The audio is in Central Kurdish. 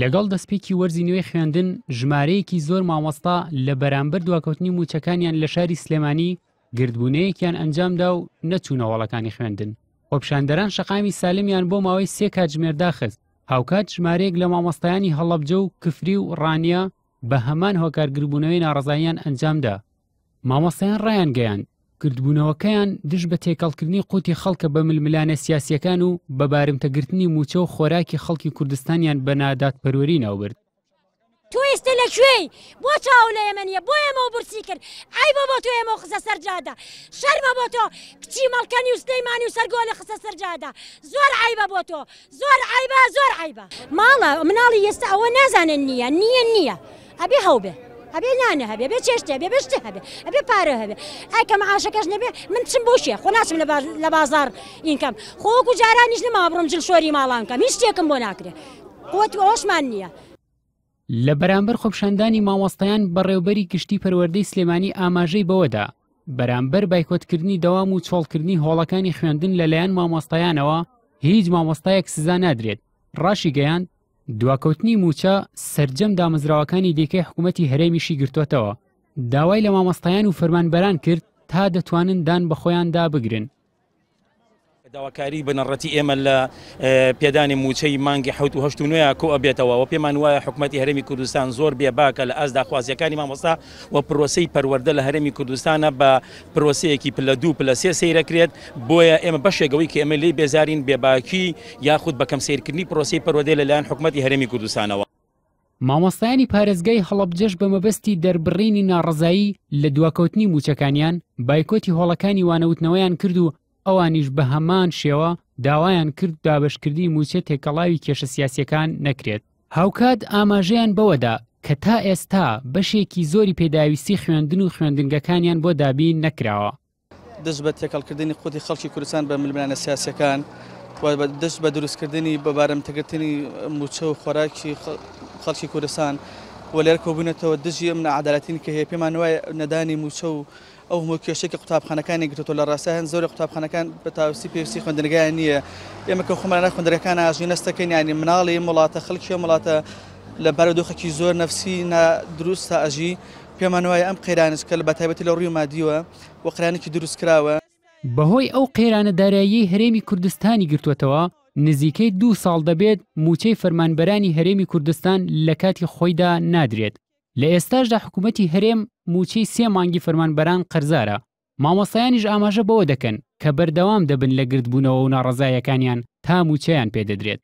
لەگەڵ دەستپێکی وەرزی نوێ خوێندن ژمارەیەکی زۆر مامۆستا لە بەرامبەر دواکەوتنی موچەکانیان لە شاری سلێمانی گردبوونەیەکیان ئەنجامدا و نەچوونەوەڵەکانی خوێندن ئۆپشاندەران شقامی سالمیان بۆ ماوەی سێ کاتژمێرداخست هاوکات ژمارەیەک لە مامۆستایانی هەڵەبجە و کفری و ڕانیا بە هەمان هۆکارگربوونەوەی ناڕزاییان ئەنجامدا مامۆستایان ڕایان گەیان کردبوونەوەکەیان دش بە تێکەڵکردنی قوتی خەڵکە بە ململانە سیاسیەکان و بە بارمتەگرتنی موچە و خۆراکی خەڵکی کوردستانیان بە نادات پەروەری ناوبرد تو ئێستا لەکوێی بۆ چاو لە ئێمەنیە بۆ ئێمە برسی کرد ئای بۆ بۆ تو ئێمە خسە سەرجادا شەرمە بۆ تۆ کچی مەڵکەنی و سلەیمانی و سەرگۆ لە خسە سەرجادا زۆر ئایبە بۆ تۆ زۆر ئایبە زۆر ئایبە ماڵە مناڵی ئێستا ئەوە نازانن نییە نییە نییە ئەبێ هەو بێ ئەبێ نانە هەبێ بێ چێشتێ بێ بشتە هەبێ ئەبێ پارە هەبێ ئەکەم عاشەکەش نەبێ من چم بۆشیە خۆ ناچم لە بازار اینکەم خۆکو جارانیش لەما بڕم جل شۆری ماڵانکەم هیچ شتێکم بۆ ناکرێ قوت ئەوشمان نییە. لە بەرامبەر خۆپشاندانی مامۆستایان بەڕێوبەری گشتی پەروەەردەی سلێمانی ئاماژەی بەوەدا بەرامبەر بایکۆتکردنی دەوام و چۆڵکردنی هۆڵەکانی خوێندن لەلایەن مامۆستایانەوە هیچ مامۆستایەک سزا نادرێت ڕاشی گەیان دواکەوتنی موچە سرجەم دامەزراوەکانی دیکەی حکوومەتتی هەرێمیشی گرتوتەوە داوای لە مامەستایان و فەرمانبەران کرد تا دەتوانن دان بە خۆیاندا بگرن داواکاری بنەڕەتی ئێمە لە پێدانی موچەی مانگی حوت و هەشت نوێ کۆ ئەبێتەوە و پێمان وایە حکوومەتتی هەرمی کوردستان زۆر بێباکە لە ئەس داخوازیەکانی مامۆستا و پرۆسی پەروەەردە لە هەرمی کوردستانە بە پرۆسەیەکی پلە دوو پلە سێ سیرەکرێت بۆیە ئێمە بەشێکەوەی کە ئێمە لێ بێزارین بێباکی یاخود بەکەم سیرکردنی پرۆسی پەرۆدە لەلایەن حکوومەتتی هەرمی کوردستانەوە مامۆستایانی پارێزگای هەڵبجەش بە مەبەستی دەربڕینی ناڕزایی لە دواکەوتنی موچەکانیان بایکۆتی هۆڵەکانی وانەوتنەوەیان کرد و ئەوانیش بە هەمان شێوە داوایان کرد دابشکردی موچە تێکەڵاوی کێشە سیاسەکان نەکرێت هاوکات ئاماژیان بەوەدا کە تا ئێستا بەشێکی زۆری پێداویستی خوێندن و خوێندنگەکانیان بۆ دابین نەکراوە دەست بە تێکەڵکردنی خودی خەڵکی کوردستان بە ملمانە سیاسەکان دەست بە دروستکردنی بەبارەمتەگرتنی موچە و خۆراکی خەڵکی کوردستان و لێر کۆبوونێتەوە دژی ئەم نەعادالەتین کە هەیە پێمان وایە نەدانی موچە و ئەو هەموو کێشێکی قوتابخانەکانی گرتۆ لە ڕاستە هەن زۆری قوتابخانەکان بە تاوسی پێویستی خوێندنگای نییە ئێمە کە خمانە خوندەکان ئاژین نستەکەین ینی مناڵی وڵاتە خەڵکی وڵاتە لە بارەدۆخەکی زۆر نفسی دروست تا ئەژی پێمان وایە ئەم قەیرانش کە لە بەتایبەتی لە ڕووی مادیوە وەقرانێکی دروست کراوە بەهۆی ئەو قەیرانە دارایی هەرێمی کوردستانی گرتوەتەوە نزیکەی دوو ساڵ دەبێت موچەی فەرمانبەرانی هەرێمی کوردستان لە کاتی خۆیدا نادرێت لە ئێستاشدا حکوومەتتی هەرێم موچەی سێ مانگی فەرمانبەران قەرزارە مامۆسایانیش ئاماژە بەوە دەکەن کە بەردەوام دەبن لە گردبوونەوە و ناڕزایەکانیان تا موچەیان پێدەدرێت